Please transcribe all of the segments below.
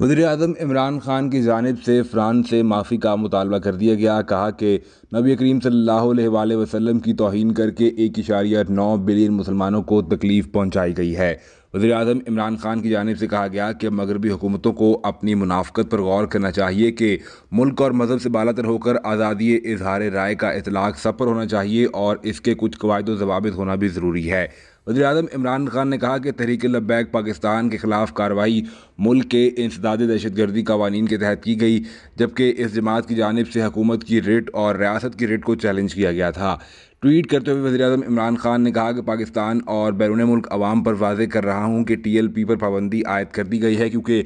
वजीर अजम इमरान ख़ान की जानब से फ़्रांस से माफ़ी का मुतालबा कर दिया गया कहा कि नबी करीम सल्ला वसम की तोहन करके एक इशारिया नौ बिलियन मुसलमानों को तकलीफ़ पहुँचाई गई है वजी अजम इमरान खान की जानब से कहा गया कि मगरबी हुकूमतों को अपनी मुनाफ्त पर गौर करना चाहिए कि मुल्क और मज़हब से बालतर होकर आज़ादी इजहार राय का इतलाक़ सब पर होना चाहिए और इसके कुछ कवायद वाबित होना भी ज़रूरी है वजी अजम इमरान खान ने कहा कि तहरीक लब्बैक पाकिस्तान के खिलाफ कार्रवाई मुल्क के इंसदाद दहशत गर्दी कवानीन के तहत की गई जबकि इस जमात की जानब से हकूमत की रेट और रियासत की रेट को चैलेंज किया गया था ट्वीट करते हुए वजी अजम इमरान खान ने कहा कि पाकिस्तान और बैरून मुल्क आवाम पर वाजे कर रहा हूँ कि टी एल पी पर पाबंदी आयद कर दी गई है क्योंकि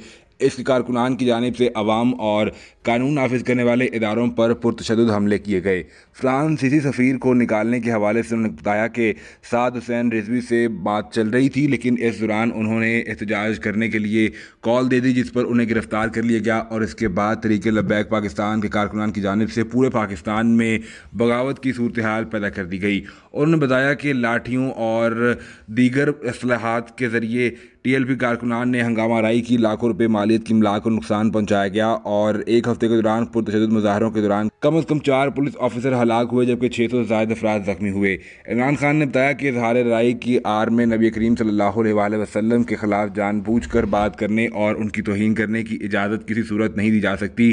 इसके कारकुनान की जानब से आवाम और कानून नाफिज करने वाले इदारों पर पुरतशद हमले किए गए फ्रांसीसी सफ़ीर को निकालने के हवाले से उन्होंने बताया कि साद हुसैन रिजवी से बात चल रही थी लेकिन इस दौरान उन्होंने एहतजाज करने के लिए कॉल दे दी जिस पर उन्हें गिरफ़्तार कर लिया गया और इसके बाद तरीके लबैक पाकिस्तान के कारकुनान की जानब से पूरे पाकिस्तान में बगावत की सूरत हाल पैदा कर दी गई उन्होंने बताया कि लाठियों और दीगर असलाहत के ज़रिए टी एल पी कारकुनान ने हंगामा राई की लाखों रुपये मालियत की इमला को नुकसान पहुंचाया गया और एक हफ्ते के दौरान पुरतशद मुजाहरों के दौरान कम अज कम चार पुलिस ऑफिसर हलाक हुए जबकि छः सौ से ज्यादा अफराद जख्मी हुए इमरान खान ने बताया कि इजहार राय की आर में नबी करीम सल्ला वसलम के खिलाफ जानबूझ कर बात करने और उनकी तोहन करने की इजाज़त किसी सूरत नहीं दी जा सकती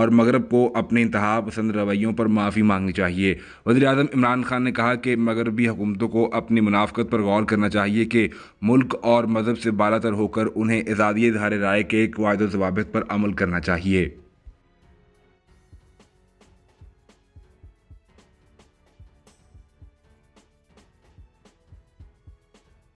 और मगरब को अपने इंतहा पसंद रवैयों पर माफ़ी मांगनी चाहिए वजी अजम इमरान खान ने कहा कि मगरबी हुकूमतों को अपनी मुनाफ्त पर गौर करना चाहिए कि मुल्क और मजहब से बालातर होकर उन्हें एजादी इजहार राय के क़वायद जवाब पर अमल करना चाहिए